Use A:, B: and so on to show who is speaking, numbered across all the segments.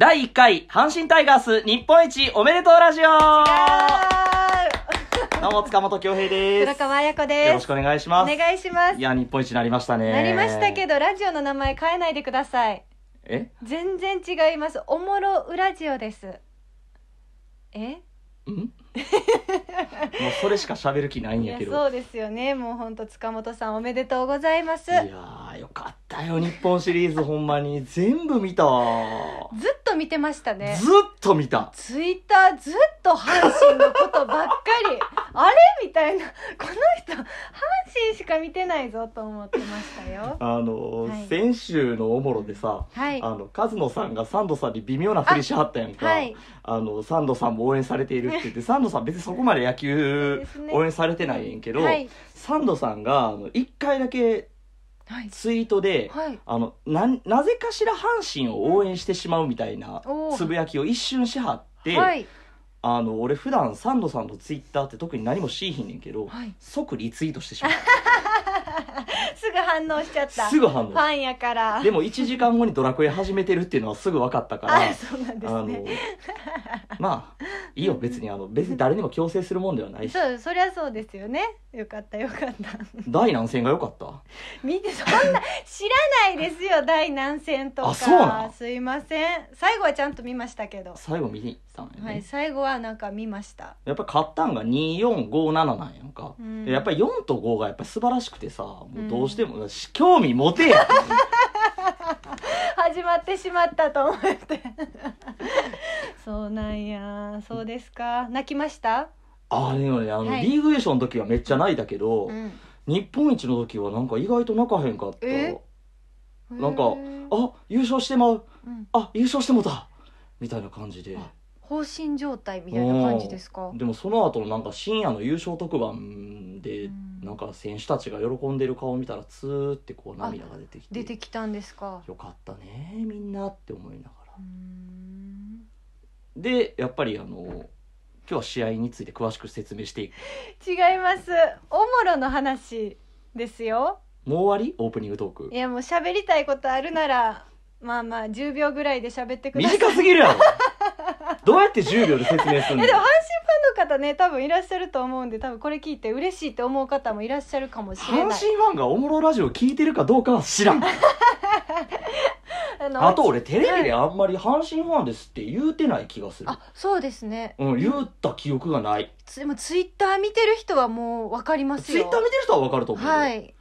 A: 第1回阪神タイガース日本一おめでとうラジオどうも塚本恭平です
B: 黒川彩子ですよろしくお
A: 願いしますお
B: 願いしますいや
A: 日本一なりましたねなりましたけ
B: どラジオの名前変えないでくださいえ全然違いますおもろうラジオですえん もう
A: それしか喋る気ないんやけどそ
B: うですよねもうほんと塚本さんおめでとうございますいや
A: よかったよ日本シリーズ ほんまに全部見た
B: ずっと見てましたねず
A: っと見た
B: ツイッターずっと阪神のことばっかり あれみたいなこの人阪神しか見てないぞと思ってまし
A: たよあの、はい、先週のおもろでさ、はい、あの和野さんがサンドさんに微妙なふりしはったやんか、はい、あのサンドさんも応援されているって言ってサンドさん別にそこまで野球応援されてないんけど、ねはい、サンドさんが1回だけツイートで、はい、あのななぜかしら阪神を応援してしまうみたいなつぶやきを一瞬しはって。あの俺普段サンドさんのツイッターって特に何もしいひんねんけど、即リツイートしてしまう
B: すぐ反応しちゃったすぐ反応ファンやからでも
A: 1時間後にドラクエ始めてるっていうのはすぐ分かったから あそうなんですねまあいいよ 別にあの別に誰にも強制するもんではないし
B: そうそりゃそうですよねよかったよかった
A: 第何戦がよかった
B: 見てそんな知らないですよ第何戦とかあそうなんすいません最後はちゃんと見ましたけど最後
A: 見に行ったのよね、はい、
B: 最後はなんか見ました
A: やっぱ買ったんが2457なんやんか、うん、やっぱり4と5がやっぱ素晴らしくてさもうどうしても、うん、興味持てや
B: 始まってしまったと思ってそうなんやそうですか泣きました
A: あでもねあの、はい、リーグ優勝の時はめっちゃ泣いたけど、うん、日本一の時はなんか意外と泣かへんかったなんか「あ優勝してまう、うん、あ優勝してもた」みたいな感じで。
B: 放心状態みたいな感じですかで
A: もその後のなんか深夜の優勝特番でなんか選手たちが喜んでる顔を見たらツーってこう涙が出てきて出て
B: きたんですか
A: よかったねみんなって思いながらでやっぱりあの今日は試合について詳しく説明していく
B: 違いますおもろの話ですよ
A: もう終わりオープニングトークい
B: やもう喋りたいことあるならまあまあ10秒ぐらいで喋ってください
A: 短すぎるやろどうやって10秒で説明するのでも阪
B: 神ファンの方ね多分いらっしゃると思うんで多分これ聞いて嬉しいって思う方もいらっしゃるかもしれない阪神ファンがお
A: もろラジオ聞いてるかどうかは知らん あ
B: あと俺テレビで
A: あんまり阪神ファンですって言うてない気がする、あ
B: そうですねうん、言っ
A: た記憶がない
B: でもツイッター見てる人はもう分かりますツイッター見てる人
A: は分かると思うはい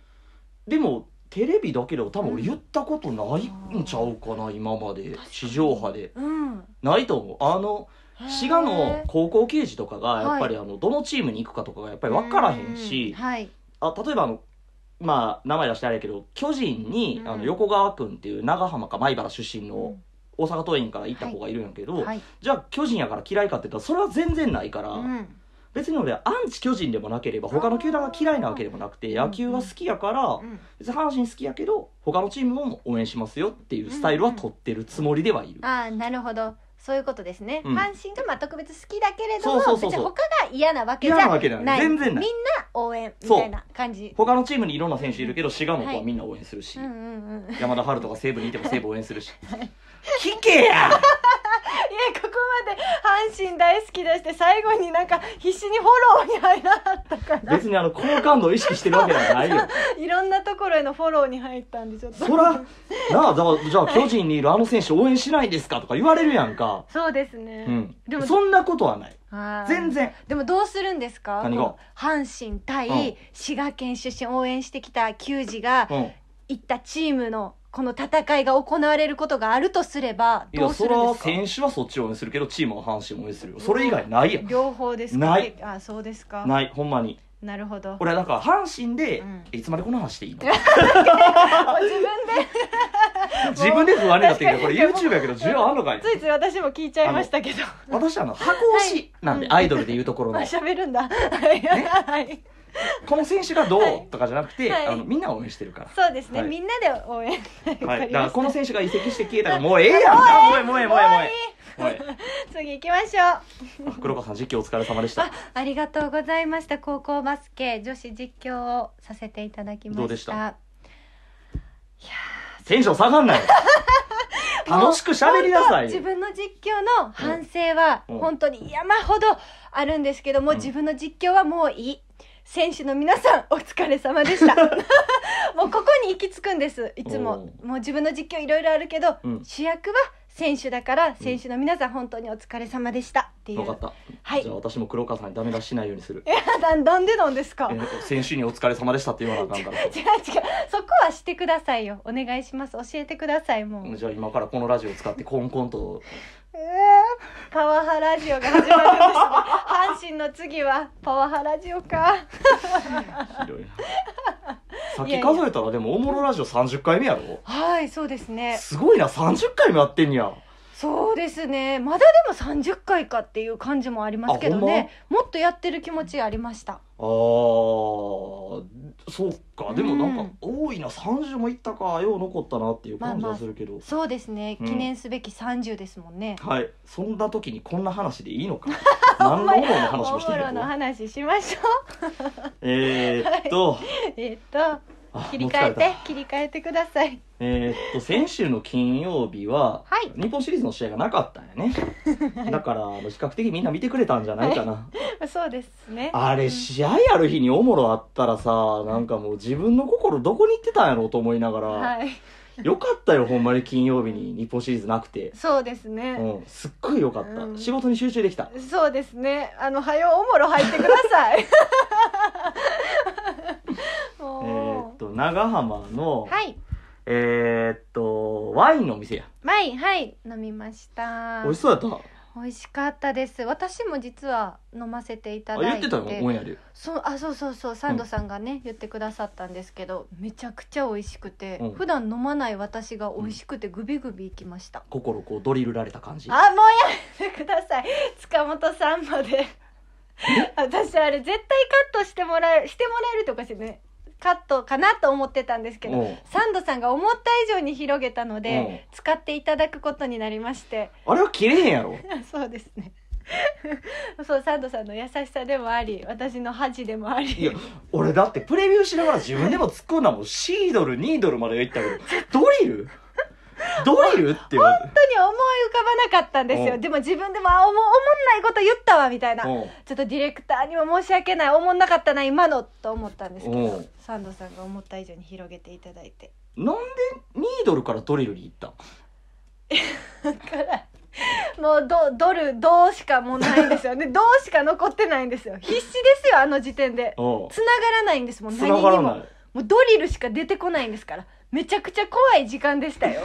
A: でもテレビだけでも多分俺言ったことないんちゃうかな、うん、今まで地上波で、うん、ないと思うあの滋賀の高校刑事とかがやっぱりあのどのチームに行くかとかがやっぱり分からへんし、はい、あ例えばあのまあ名前出してあれやけど巨人にあの横川君っていう長浜か米原出身の大阪桐蔭から行った子がいるんやけど、はいはい、じゃあ巨人やから嫌いかって言ったらそれは全然ないから。うん別に俺アンチ巨人でもなければ他の球団が嫌いなわけでもなくて野球は好きやから別に阪神好きやけど他のチームも応援しますよっていうスタイルは取ってるつもりではいる。
B: ああなるほどそういうことですね、うん、阪神がまあ特別好きだけれども別に他が嫌なわけじゃない全然ないみんな応援みたいな感じ
A: 他のチームにいろんな選手いるけど滋賀の子はみんな応援するし、はいう
B: んうんうん、山田陽とか
A: 西武にいても西武応援するし、はい、
B: 聞けややここまで阪神大好きだして最後になんか必死にフォローに入らなかった
A: から別にあの好感度を意識してるわけじゃないよ
B: いろんなところへのフォローに入ったんでちょっとそらなあ
A: じゃあ巨人にいるあの選手応援しないですかとか言われるやんか
B: そうですね、うん、でもそんなことはない全然でもどうするんですか阪神対滋賀県出身応援してきた球児が行ったチームのこの戦いが行われることがあるとすればいどやうすそるんですか
A: 選手はそっちを応援するけどチームの話も応援するよそれ以外ないやん両方ですかない
B: あそうですかないほんまになるほど俺はだ
A: から阪神で、うんいつまでこの話していいの
B: 自分で自分で不安になってるけどこれ YouTube や
A: けど需要あんのかいつい
B: つい私も聞いちゃいましたけど私あの箱推し
A: なんで、はいアイドルでいうところのあ
B: 喋るんだははい
A: この選手がどうとかじゃなくて、はいあのみんな応援してるから。
B: そうですね、はいみんなで応援。はい、だから
A: この選手が移籍して消えたら もうええやんか、もうええもうええもうええもう
B: ええ次行きましょう。
A: 黒川さん実況お疲れ様でした あ、
B: ありがとうございました。高校バスケ女子実況をさせていただきました。どうでしたいや
A: テンション下がんない楽しく喋りなさい自分
B: の実況の反省はん本当に山ほどあるんですけども、うん自分の実況はもういい。選手の皆さんお疲れ様でした もうここに行き着くんですいつももう自分の実況いろいろあるけど、うん、主役は選手だから選手の皆さん本当にお疲れ様でしたっていう、分かっ
A: た、はい、じゃあ私も黒川さんにダメ出しないようにするい
B: やななんでなんですか、え
A: ー、選手にお疲れ様でしたって言わなあかんから 違う
B: 違うそこはしてくださいよお願いします教えてくださいもう
A: じゃあ今からこのラジオを使ってコンコンと
B: パワハラジオが始まるんです、阪神の次はパワハラジオか ひどい
A: なさっき数えたらでもおもろラジオ30回目やろ
B: はいそうですねす
A: ごいな30回もやってんや
B: そうですねまだでも30回かっていう感じもありますけどね、ま、もっとやってる気持ちありましたああ
A: そうかでもなんか、うん、多いな30もいったかよう残ったなっていう感じはするけど、まあまあ、そ
B: うですね、うん、記念すべき30ですもんねはい
A: そんな時にこんな話でいいのか 何のおもろの話もしてのかの
B: 話しましょう
A: えっと、は
B: い、えー、っと切り替えて切り替えてください
A: えー、っと先週の金曜日は、はい、日本シリーズの試合がなかったんやね、だから比較的みんな見てくれたんじゃないかな、はい、そうですねあれ試合ある日におもろあったらさなんかもう自分の心どこに行ってたんやろうと思いながら、はい、よかったよほんまに金曜日に日本シリーズなくてそ
B: うですね、うん、
A: すっごいよかった、うん、仕事に集中できた
B: そうですねあのはよおもろ入ってください
A: 長浜の、はいえー、っとワインのお店や
B: ワインはい飲みました美味しそうやった美味しかったです私も実は飲ませていただいて言ってたよオンエアでそうあそうそうそうサンドさんがね、うん、言ってくださったんですけどめちゃくちゃ美味しくて、うん、普段飲まない私が美味しくてグビグビいきました、うん、
A: 心こうドリルられた感じあもうや
B: めてください塚本さんまで私あれ絶対カットしてもらえしてもらえるとかしてねカットかなと思ってたんですけど、サンドさんが思った以上に広げたので、使っていただくことになりまして
A: あれは切れへんやろ
B: そうですね そうサンドさんの優しさでもあり私の恥でもありいや
A: 俺だってプレビューしながら自分でも作るのはもうシードルニードルまでいったけど ドリルドリルって本当に思い
B: 浮かばなかったんですよでも自分でもあおもおもんないこと言ったわみたいなちょっとディレクターにも申し訳ないおもんなかったな今のと思ったんですけどサンドさんが思った以上に広げていただい
A: てなんでニードルからドリルに行ったん
B: だからもうドドルどうしかもうないんですよね どうしか残ってないんですよ必死ですよあの時点でつながらないんですもん何にも
A: も
B: うドリルしか出てこないんですからめちゃくちゃ怖い時間でしたよ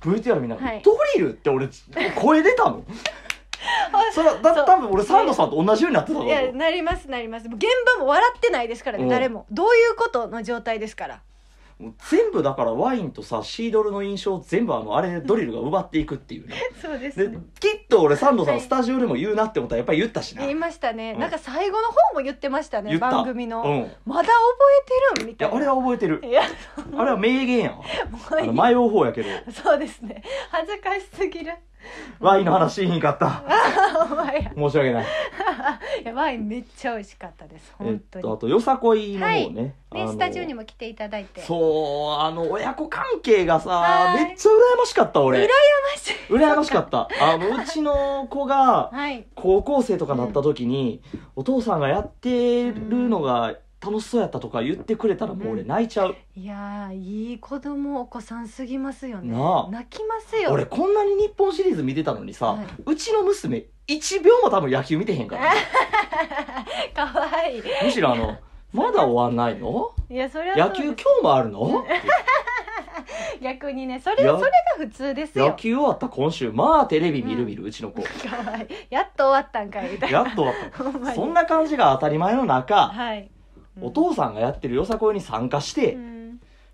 A: VTR 見ながら、はいドリルって俺声出たの それだそ多分俺サンドさんと同じようになってたのいや
B: なりますなります現場も笑ってないですからね、誰もどういうことの状態ですから
A: もう全部だからワインとさシードルの印象を全部あのあれドリルが奪っていくっていうね
B: そうですね
A: きっと俺サンドさん、スタジオでも言うなって思ったらやっぱり言ったしな
B: 言いましたね、うんなんか最後の方も言ってましたねた番組の、うんまだ覚えてるみ
A: たやいな俺は覚えてるいやあれは名言やわ 迷う方やけど
B: そうですね恥ずかしすぎる
A: ワインの話いいんかった 申し訳ない
B: いやワインめっちゃ美味しかったです本当に、えっと、あ
A: とよさこいの方ね、はい、スタジオ
B: にも来ていただいて
A: そうあの親子関係がさめっちゃ羨ましかった俺羨ましい羨ましかったあのうちの子が高校生とかなった時に、うん、お父さんがやってるのが、うん楽しそうやったとか言ってくれたらもう俺泣いちゃう、い
B: やいい子供お子さんすぎますよねな泣きますよ俺こ
A: んなに日本シリーズ見てたのにさ、はいうちの娘1秒も多分野球見てへんから、
B: かわいいむしろあの
A: 「まだ終わんないの
B: いやそれは野
A: 球今日もあるの? 」
B: 逆にねそれそれが普通ですよ野
A: 球終わった今週まあテレビ見る見る、うちの子か
B: わいいやっと終わったんかいみたいなやっと終わった そんな
A: 感じが当たり前の中はいお父さんがやってるよさこいに参加して、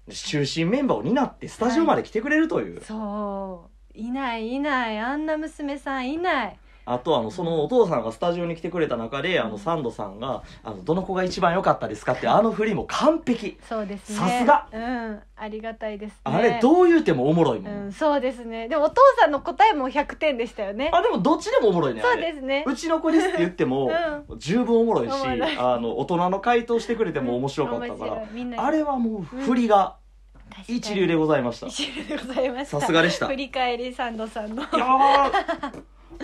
A: 中心メンバーを担ってスタジオまで来てくれるという、はい、
B: そういないいないあんな娘さんいない
A: あとあのそのお父さんがスタジオに来てくれた中であのサンドさんがあの「どの子が一番良かったですか?」ってあの振りも完璧そうですねさすが
B: うんありがたいです、ね、あれど
A: う言うてもおもろいもん、
B: うん、そうですねでもお父さんの答えも100点でしたよねあ
A: でもどっちでもおもろいねそうで
B: すねうちの子ですって言っても、うん、
A: 十分おもろいしあの大人の回答してくれても面白かったから、
B: うん、あれはもう振りが、
A: 一流でございました。一流
B: でございました。さすがでした。振り返りサンドさんの。いや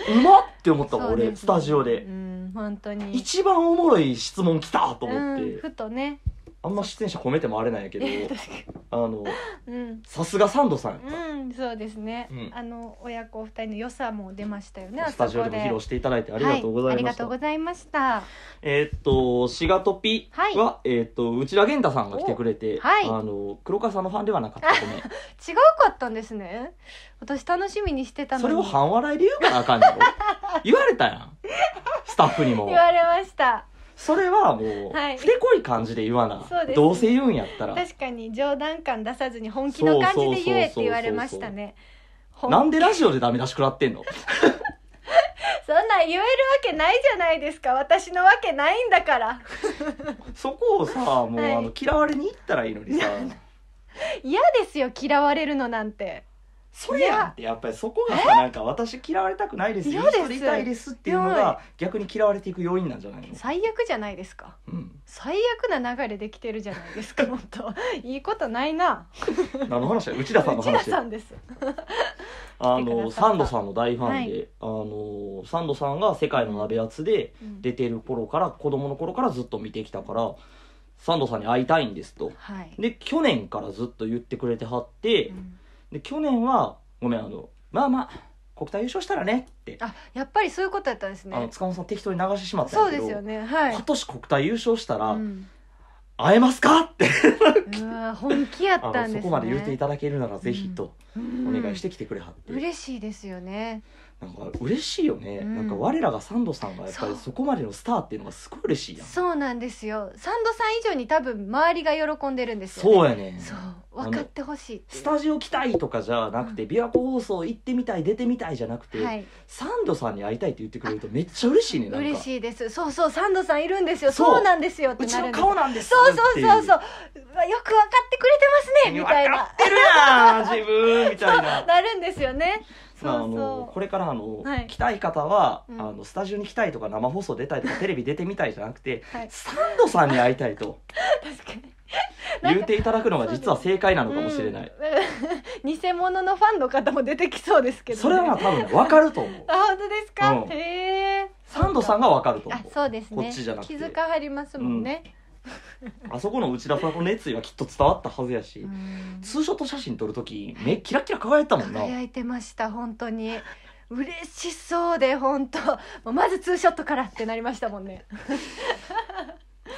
A: うまって思ったもん、俺スタジオでう
B: ん本当に一
A: 番おもろい質問来たと思って、ふとねあんま出演者褒めてもあれなんやけど あのうんさすがサンドさんやっ
B: た、うん、そうですね、うんあの親子二人の良さも出ましたよねスタジオでも披露し
A: ていただいてありがとうございました、はい、ありがとうご
B: ざいました
A: えーっと「シガトピは」えーっと内田源太さんが来てくれて、はいあの黒川さんのファンではなかったごめん
B: 違うかったんですね私楽しみにしてたのにそれを半
A: 笑いで言うからあかんやろ言われたやんスタッフにも 言わ
B: れました
A: それはもう、ふてこい感じで言わなそうですどうせ言うんやったら確
B: かに冗談感出さずに本気の感じで言えって言われましたねなんでラジ
A: オでダメ出し食らってんの
B: そんなん言えるわけないじゃないですか私のわけないんだから
A: そこをさもう、はい嫌われに行ったらいいのにさ
B: 嫌ですよ嫌われるのなんてそれやんっ
A: てやっぱりそこがさなんか私嫌われたくないですよ人でいたいですっていうのが逆に嫌われていく要因なんじゃないの
B: 最悪じゃないですか、うん、最悪な流れできてるじゃないですか本当 いいことないな
A: 何の話内田さんの話 あのサンドさんの大ファンで、はい、あのサンドさんが「世界の鍋やつ」で出てる頃から、うん、子供の頃からずっと見てきたからサンドさんに会いたいんですと、はい、で去年からずっと言ってくれてはって、うんで去年はごめんあのまあまあ国体優勝したらねってあ
B: やっぱりそういうことやったんですあのね
A: 塚本さん適当に流してしまったんそうですよ
B: ねはい今年国
A: 体優勝したら、うん会えますかって
B: うわ本気やったんですねそこまで言っていた
A: だけるならぜひとおお願いしてきてくれはって、
B: 嬉しいですよね
A: なんか嬉しいよね、うんなんか我らがサンドさんがやっぱりそこまでのスターっていうのがすごい嬉しいやん
B: そうなんですよサンドさん以上に多分周りが喜んでるんですよ、ね、そうやねそう分かってほしいいス
A: タジオ来たいとかじゃなくて、琵琶湖放送行ってみたい出てみたいじゃなくて、はいサンドさんに会いたいって言ってくれるとめっちゃ嬉しいねん嬉
B: しいですそうそうサンドさんいるんですよそそうなんですよってうちなるの顔なんですそうそうそうそううよく分かってくれてますねみたいなな分かってるやん自
A: 分みたいな
B: なるんですよね
A: あ、あのこれからあの、はい来たい方は、うんあのスタジオに来たいとか生放送出たいとかテレビ 出てみたいじゃなくて、はいサンドさんに会いたいと確
B: かに言う
A: ていただくのが実は正解なのかもしれない、うん
B: 偽物のファンの方も出てきそうですけどね、それはまあ多分
A: ね分かると思う
B: あ本当ですか、うんへえサンドさ
A: んが分かると思あ
B: そうですねこっちじゃなくて気かはりますもんね、
A: あそこの内田さんの熱意はきっと伝わったはずやし、ツーショット写真撮る時目キラキラ輝いたもんな輝
B: いてました本当に嬉しそうで本当まずツーショットからってなりましたもんね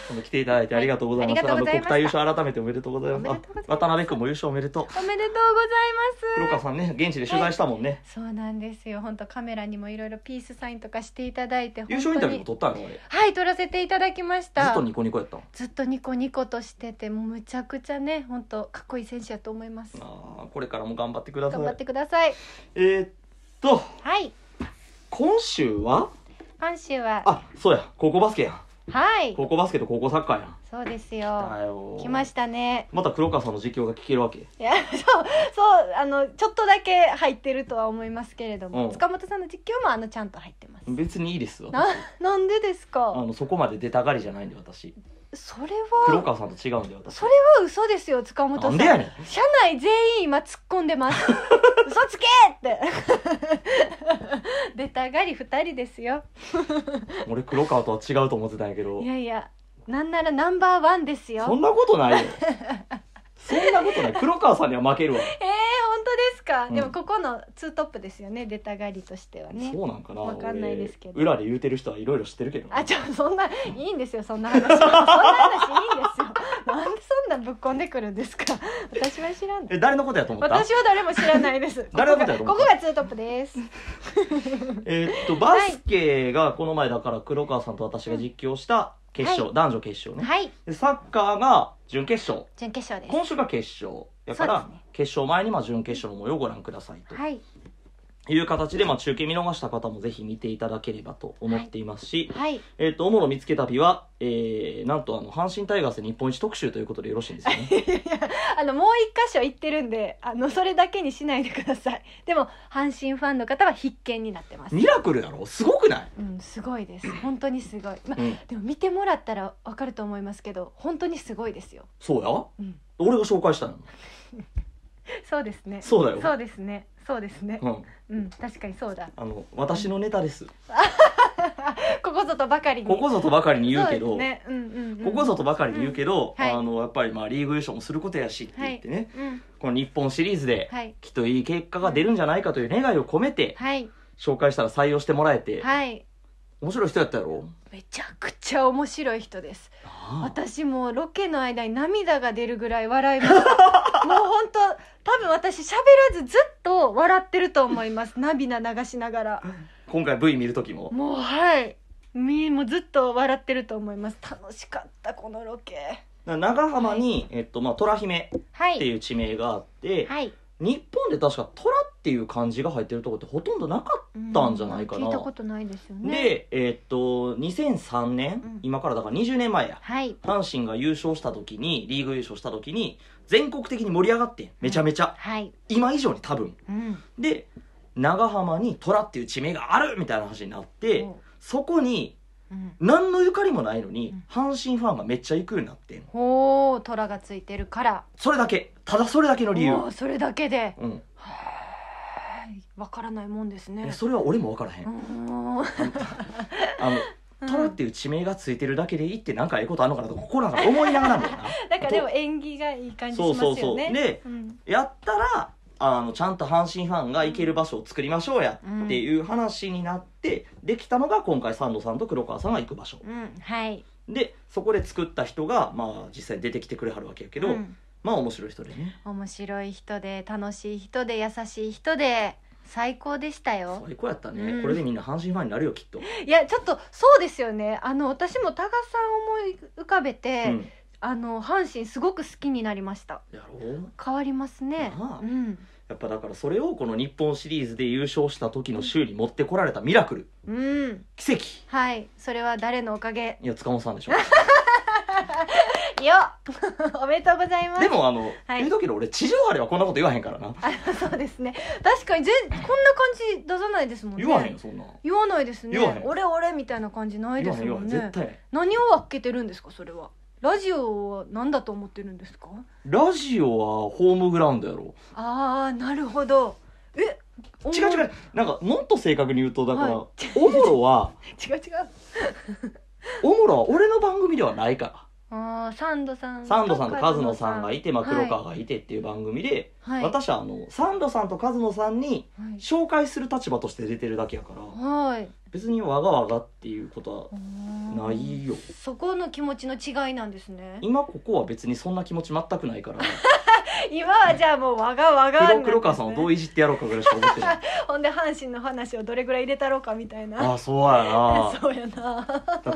A: 今度来ていただいてありがとうございます。はい、あの国体優勝改めておめでとうございます。渡辺君も優勝おめでとう。お
B: めでとうございます。黒川
A: さんね現地で取材したもんね。はい、
B: そうなんですよ。本当カメラにもいろいろピースサインとかしていただいて優勝インタビューも撮
A: ったのは
B: い撮らせていただきました。ずっとニコニコやったずっとニコニコとしててもうむちゃくちゃね本当かっこいい選手やと思います。あ
A: これからも頑張ってください。頑張ってください。えー、っとはい今週は
B: 今週は
A: あそうや高校バスケや。はい高校バスケと高校サッカーやんそうですよ来ま
B: したね
A: また黒川さんの実況が聞けるわけい
B: やそうそうあのちょっとだけ入ってるとは思いますけれども、うん塚本さんの実況もあのちゃんと入ってま
A: す別にいいですよな
B: なんでですかあ
A: のそこまで出たがりじゃないんで私
B: それは黒川
A: さんと違うんだよそ
B: れは嘘ですよ塚本さなんでやねん社内全員今突っ込んでます 嘘つけって出た がり二人ですよ
A: 俺黒川とは違うと思ってたんやけどい
B: やいやなんならナンバーワンですよそんなことないよそんなことない黒川
A: さんには負けるわえ
B: ー、ですか、うん、でもここのツートップですよね出たがりとしてはねそうなんかな分かんないですけど裏
A: で言うてる人はいろいろ知ってるけど
B: あちょそんないいんですよそんな話そんな話いいんですよなんでそんなぶっ込んでくるんですか私は知らんえ
A: 誰のことやと思った私は
B: 誰も知らないです 誰のことやと思ったここがツートップです
A: えっとバスケがこの前だから黒川さんと私が実況した決勝、はい、男女決勝ね、はい、サッカーが準決勝
B: 準決勝です今週
A: が決勝やから、ね、決勝前にまあ準決勝の模様をご覧くださいと。はいいう形で、まあ、中継見逃した方もぜひ見ていただければと思っていますし、はいはい、えっ、ー、と、おもろ見つけ旅は、えー、なんと、あの、阪神タイガース日本一特集ということでよろしいんですよね。いやいや
B: あの、もう一箇所行ってるんで、あの、それだけにしないでください。でも、阪神ファンの方は必見になって
A: ます。ミラクルだろすごくない
B: うん、すごいです。本当にすごい。まあ、うん、でも見てもらったらわかると思いますけど、本当にすごいですよ。
A: そうや、うん、俺が紹介したの。
B: そうですねそうだよそうですねそうですねうん、うん、確かにそうだ
A: あの私のネタです
B: ここぞとばかりにここぞとばかりに言うけどね
A: うんうんここぞとばかりに言うけど、うんはいあのやっぱりまあリーグ優勝もすることやしって言ってね、うんこの日本シリーズできっといい結果が出るんじゃないかという願いを込めてはい紹介したら採用してもらえて、はい面白い人やったやろめ
B: ちゃくちゃ面白い人ですなあ私もロケの間に涙が出るぐらい笑いまし もう本当。分私喋らずずっと笑ってると思います涙 流しながら
A: 今回 V 見る時もも
B: うはいみもずっと笑ってると思います楽しかったこのロケ
A: 長浜に、はい、えっとまあ、虎姫っていう地名があって、はい、日本で確か虎っていう漢字が入ってるとこってほとんどなかったんじゃないかな、うん、聞いたこ
B: とないですよね
A: でえー、っと2003年、うん、今からだから20年前や、はい、阪神が優勝した時にリーグ優勝した時に全国的に盛り上がってめちゃめちゃ、はい、今以上に多分、うん、で長浜に虎っていう地名があるみたいな話になって、そこに何のゆかりもないのに、阪神ファンがめっちゃ行くようになって
B: ほうん、虎がついてるから
A: それだけただそれだけの理由そ
B: れだけで、うん、わからないもんですねそ
A: れは俺も分からへんあのトラっていう地名がついてるだけでいいってなんかええことあるのかなと心なんか思いながらもな
B: な かでも縁起がいい感じしますよねそうそうそうで、うん、やったら
A: あのちゃんと阪神ファンが行ける場所を作りましょうやっていう話になって、できたのが今回サンドさんと黒川さんが行く場所、う
B: ん、はい
A: でそこで作った人が、まあ、実際出てきてくれはるわけやけど、まあ面白い人でね
B: 面白い人で楽しい人で優しい人で最高でしたよ最
A: 高やったね、うん、これでみんな阪神ファンになるよきっと
B: いやちょっとそうですよねあの私も多賀さん思い浮かべて、うん、あの阪神すごく好きになりましたやろう変わりますね、まあ、うん、
A: やっぱだからそれをこの日本シリーズで優勝した時の週に持ってこられたミラクル、
B: うん、奇跡はいそれは誰のおかげ
A: いや塚本さんでしょう
B: よ おめでとうございますでもあの、はい、言うとけど
A: 俺地上波ではこんなこと言わへんからなあそう
B: ですね確かにぜこんな感じ出さないですもんね言わへんそんな言わないですね俺俺みたいな感じないですもんね何を分けてるんですかそれはラジオは何だと思ってるんですか
A: ラジオはホームグラウンドやろ
B: ああなるほどえ
A: 違う違うなんかもっと正確に言うとだから、はい、おもろは 違う違うおもろは俺の番組ではないから
B: あサンドさんサンドさんとカズノさんがいて、まあ、黒川が
A: いてっていう番組で、はい、私はあのサンドさんとカズノさんに紹介する立場として出てるだけやから、
B: はい、
A: 別にわがわがっていうことはないよ
B: そこの気持ちの違いなんですね
A: 今ここは別にそんな気持ち全くないから
B: 今はじゃあもうわがわが、ね、黒
A: 川さんをどういじってやろうかぐらいしか思ってない
B: ほんで阪神の話をどれぐらい入れたろうかみたいなあ
A: そうやな そうやな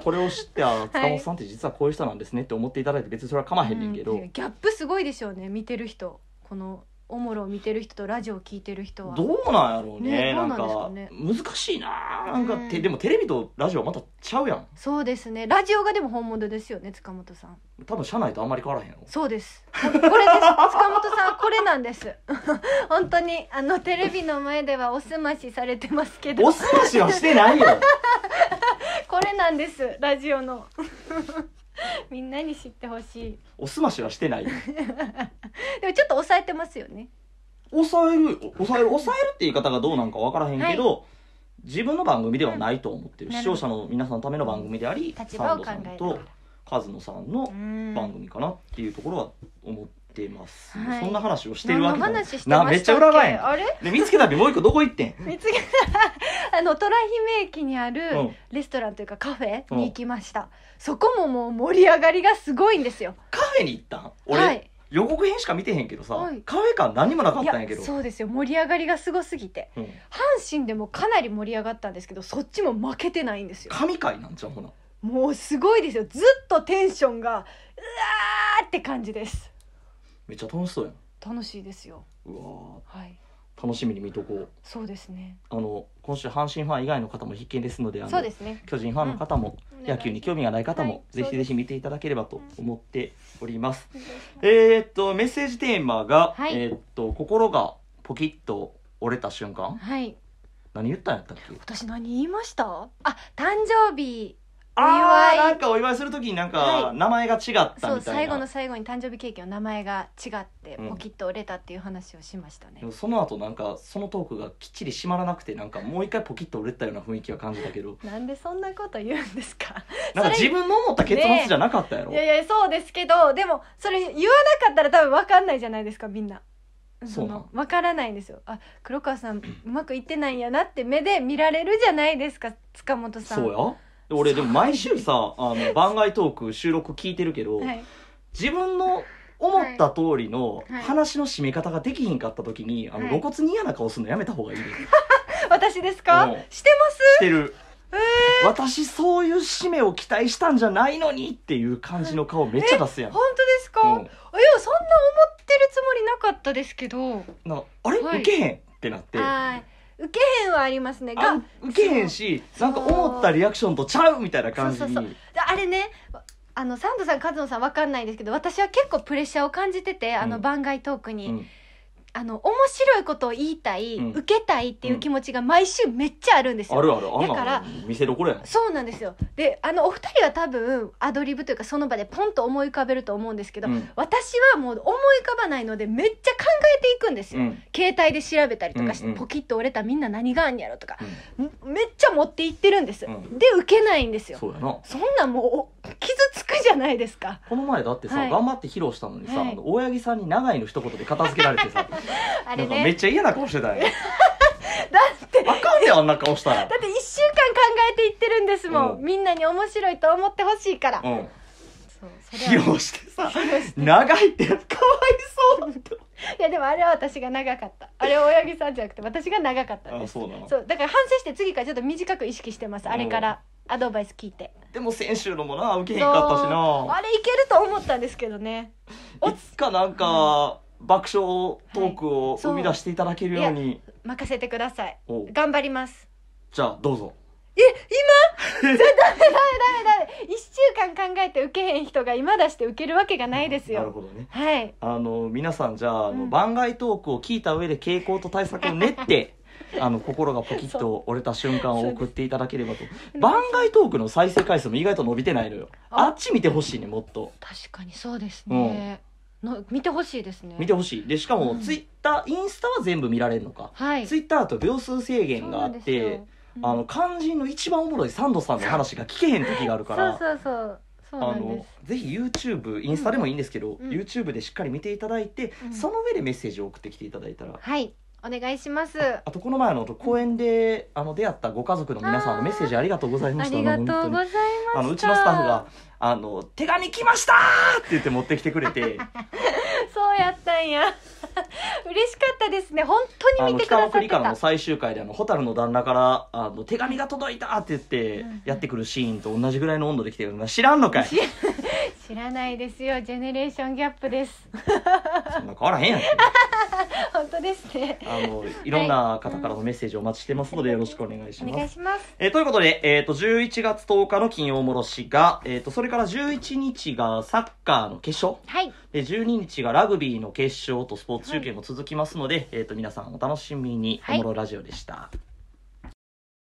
A: これを知ってあ塚本さんって実はこういう人なんですねって思っていただいて別にそれはかまへんねんけど、うん、ギ
B: ャップすごいでしょうね見てる人このおもろを見てる人とラジオを聞いてる人はどうなんやろうねねなうんなんですかね
A: 難しいななんかて、うんでもテレビとラジオはまたちゃうやん
B: そうですねラジオがでも本物ですよね塚本さん
A: 多分社内とあんまり変わらへんや
B: そうですこれです塚本さんこれなんです 本当にあのテレビの前ではおすましされてますけどおすましはしてないよ これなんですラジオの みんなに知ってほしい
A: おすましはしてない でもちょ
B: っと抑えてますよね
A: 抑える抑える抑えるって言い方がどうなんかわからへんけど、はい自分の番組ではないと思ってる、うん、視聴者の皆さんのための番組でありサンドさんとカズノさんの番組かなっていうところは思ってます、はい、そんな話をしてるわけなめっちゃ裏返あれで見つけたってもう一個どこ行ってん見つけ
B: た あの虎姫駅にあるレストランというかカフェに行きました、うん、そこももう盛り上がりがすごいんですよカフェに
A: 行ったん俺、はい、予告編しか見てへんけどさ、はい、カフェ感何もなかったんやけどそう
B: ですよ盛り上がりがすごすぎて、うん、阪神でもかなり盛り上がったんですけどそっちも負けてないんですよ神
A: 回なんちゃうほな
B: もうすごいですよずっとテンションがうわーって感じです
A: めっちゃ楽しそうや
B: ん楽しいですようわはい
A: 楽しみに見とこう
B: そうですね
A: あの今週阪神ファン以外の方も必見ですのであのそうですね巨人ファンの方も、うん、野球に興味がない方も、ぜひぜひ見ていただければと思っております、えっとメッセージテーマが、はい、えっと心がポキッと折れた瞬間はい何言ったんやったっけ
B: 私何言いましたあ誕生日あな
A: んかお祝いするときになんか名前が違ったみたいな、そう最後の
B: 最後に誕生日ケーキの名前が違ってポキッと折れたっていう話をしました
A: ね、でもその後なんかそのトークがきっちり締まらなくてなんかもう一回ポキッと折れたような雰囲気は感じたけど
B: なんでそんなこと言うんですか
A: なんか自分の思った結末じゃなかったやろ、いや
B: いやそうですけどでもそれ言わなかったら多分分かんないじゃないですかみんなその分からないんですよあ黒川さんうまくいってないんやなって目で見られるじゃないですか塚本さんそうや
A: 俺でも毎週さあの番外トーク収録聞いてるけど、はい、自分の思った通りの話の締め方ができひんかった時に、はい、あの露骨に嫌な顔するのやめた方がいい、私ですか、してますしてる、えー、私そういう締めを期待したんじゃないのにっていう感じの顔めっちゃ出すやん、本
B: 当ですか、うん、いやそんな思ってるつもりなかったですけどなあれ、はい、ウケへ
A: んってなって
B: 受けへんはありますねが
A: 受けへんしなんか思ったリアクションとちゃうみたいな感じにそうそう
B: あれねあのサンドさん和野さん分かんないんですけど私は結構プレッシャーを感じててあの番外トークに。うんうんあの面白いことを言いたい、うん受けたいっていう気持ちが毎週めっちゃあるんですよ。あるあるあだから見せどころやそうなんですよであのお二人は多分アドリブというかその場でポンと思い浮かべると思うんですけど、うん私はもう思い浮かばないのでめっちゃ考えていくんですよ、うん携帯で調べたりとかして、うんうんポキッと折れたみんな何があんやろとか、めっちゃ持っていってるんです、うんで受けないんですよそうやなそんなもうくじゃないですか
A: この前だってさ、はい、頑張って披露したのにさ、はい、大八木さんに長井の一言で片付けられてさ、あれ、ね、めっちゃ嫌な顔してたよ だってあかんであんな顔したらだって
B: 1週間考えていってるんですもん、うん、みんなに面白いと思ってほしいから、う
A: ん、披露して
B: さ長いってかわいそうっていやでもあれは私が長かったあれは親木さんじゃなくて私が長かったんですそうだから反省して次からちょっと短く意識してますあれから。うんアドバイス聞いてでも
A: 先週のもな受けへんかったしなあ
B: れいけると思ったんですけどね
A: お いつかなんか、爆笑トークを生み出していただけるように、
B: 任せてください頑張ります
A: じゃあどうぞ
B: え今 じダメダメダメダメ1週間考えて受けへん人が今出して受けるわけがないですよ、なるほどねはい
A: あの皆さんじゃあ,、うのん番外トークを聞いた上で傾向と対策を練って あの心がポキッと折れた瞬間を送っていただければと番外トークの再生回数も意外と伸びてないのよあっち見てほしいねもっと確
B: かにそうですね、うん、の見てほしいですね見て
A: ほしいでしかも、ツイッターインスタは全部見られるのか、はい、ツイッターと秒数制限があってあの肝心の一番おもろいサンドさんの話が聞けへん時があるからそ
B: うそうそうそうあの
A: ぜひ YouTube インスタでもいいんですけど、うん、YouTube でしっかり見ていただいて、うん、その上でメッセージを送ってきていただいたら、は
B: いお願いします
A: あとこの前の公園で、あの出会ったご家族の皆さんのメッセージありがとうございましたありがとうござ
B: いましあのうちのスタッフがあの「手紙来ました!」
A: って言って持ってきてくれて
B: そうやったんや 嬉しかったですね本当に見てくださってた北アフリの
A: 最終回であの蛍の旦那からあの「手紙が届いた!」って言ってやってくるシーンと同じぐらいの温度で来てるの知らんのかい
B: 知らないですよジェネレーションギャップです
A: そんな変わらへんやん
B: 本当ですね
A: あのいろんな方からのメッセージをお待ちしてますので、よろしくお願いしますお願いしますえー、ということで、えーと、と11月10日の金曜もろしが、えーと、それから11日がサッカーの決勝、はい、で12日がラグビーの決勝とスポーツ中継も続きますので、はい、えーと、皆さんお楽しみに、おもろラジオでした。